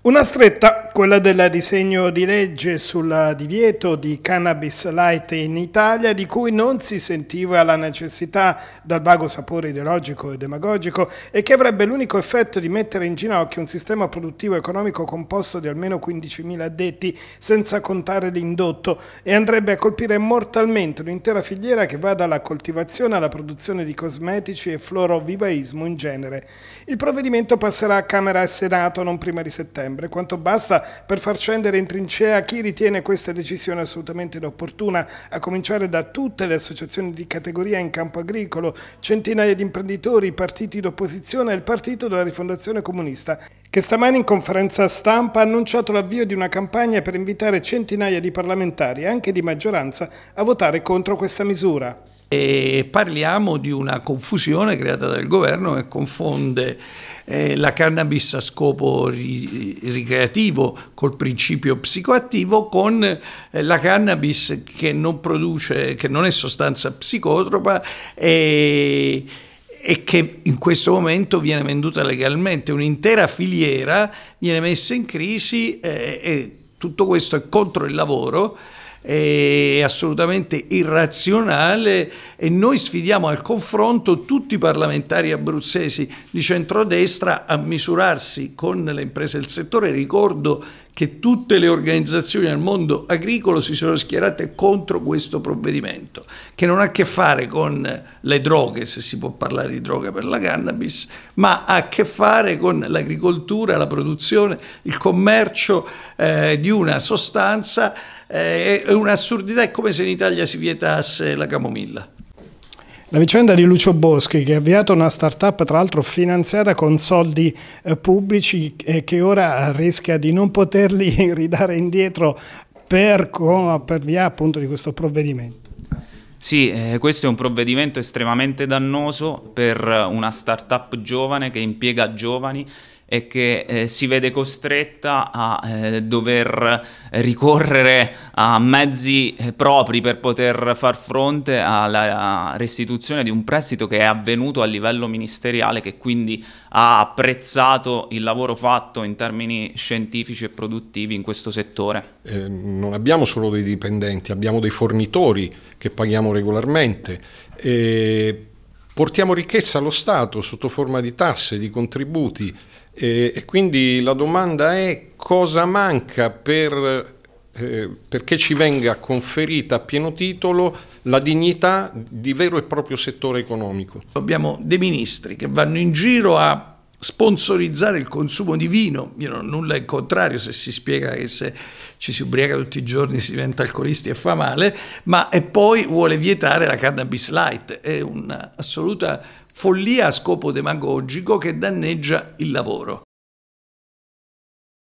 Una stretta, quella del disegno di legge sul divieto di cannabis light in Italia, di cui non si sentiva la necessità dal vago sapore ideologico e demagogico e che avrebbe l'unico effetto di mettere in ginocchio un sistema produttivo economico composto di almeno 15.000 addetti, senza contare l'indotto, e andrebbe a colpire mortalmente un'intera filiera che va dalla coltivazione alla produzione di cosmetici e florovivaismo in genere. Il provvedimento passerà a Camera e Senato non prima di settembre settembre, quanto basta per far scendere in trincea chi ritiene questa decisione assolutamente inopportuna, a cominciare da tutte le associazioni di categoria in campo agricolo, centinaia di imprenditori, partiti d'opposizione e il partito della rifondazione comunista che stamani in conferenza stampa ha annunciato l'avvio di una campagna per invitare centinaia di parlamentari, anche di maggioranza, a votare contro questa misura. E parliamo di una confusione creata dal governo che confonde eh, la cannabis a scopo ri ricreativo col principio psicoattivo con eh, la cannabis che non produce, che non è sostanza psicotropa. E e che in questo momento viene venduta legalmente. Un'intera filiera viene messa in crisi eh, e tutto questo è contro il lavoro è assolutamente irrazionale e noi sfidiamo al confronto tutti i parlamentari abruzzesi di centrodestra a misurarsi con le imprese del settore. Ricordo che tutte le organizzazioni del mondo agricolo si sono schierate contro questo provvedimento, che non ha a che fare con le droghe, se si può parlare di droga per la cannabis, ma ha a che fare con l'agricoltura, la produzione, il commercio eh, di una sostanza. Eh, è un'assurdità, è come se in Italia si vietasse la camomilla. La vicenda di Lucio Boschi che ha avviato una start-up tra l'altro finanziata con soldi eh, pubblici e che ora rischia di non poterli ridare indietro per, per via appunto di questo provvedimento. Sì, eh, questo è un provvedimento estremamente dannoso per una start-up giovane che impiega giovani e che eh, si vede costretta a eh, dover ricorrere a mezzi eh, propri per poter far fronte alla restituzione di un prestito che è avvenuto a livello ministeriale, che quindi ha apprezzato il lavoro fatto in termini scientifici e produttivi in questo settore. Eh, non abbiamo solo dei dipendenti, abbiamo dei fornitori che paghiamo regolarmente. E portiamo ricchezza allo Stato sotto forma di tasse, di contributi eh, e quindi la domanda è cosa manca per, eh, perché ci venga conferita a pieno titolo la dignità di vero e proprio settore economico. Abbiamo dei ministri che vanno in giro a sponsorizzare il consumo di vino, io non ho nulla in contrario se si spiega che se ci si ubriaca tutti i giorni si diventa alcolisti e fa male, ma e poi vuole vietare la cannabis light, è un'assoluta follia a scopo demagogico che danneggia il lavoro.